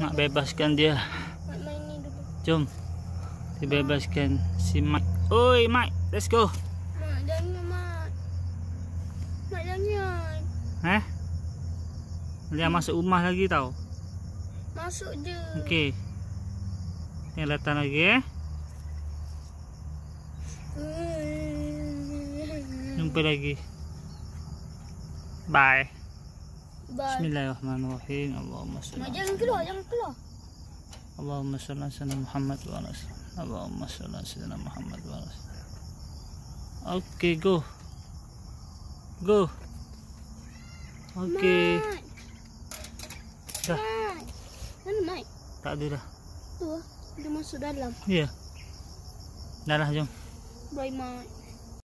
nak bebaskan dia. Jom. Dibebaskan si Mike. Oi Mike, let's go. Mak jangan Mak. Mak jangan. Eh? Dia masuk rumah lagi tau. Masuk je. Okey. Ni datang lagi eh. Jumpa lagi. Bye. Bismillahirrahmanirrahim. Allahumma salli. Ma jangan keluar, jangan keluar. Allahumma salli ala sayyidina Muhammad wa ala sahbihi. Allahumma salli ala sayyidina Muhammad wa ala sahbihi. Okay, go. Go. Okay. Dah. Mana mai? Tak ada dah. Tu, dia masuk dalam. Ya. Yeah. Dah lah, jom. Bye, mai.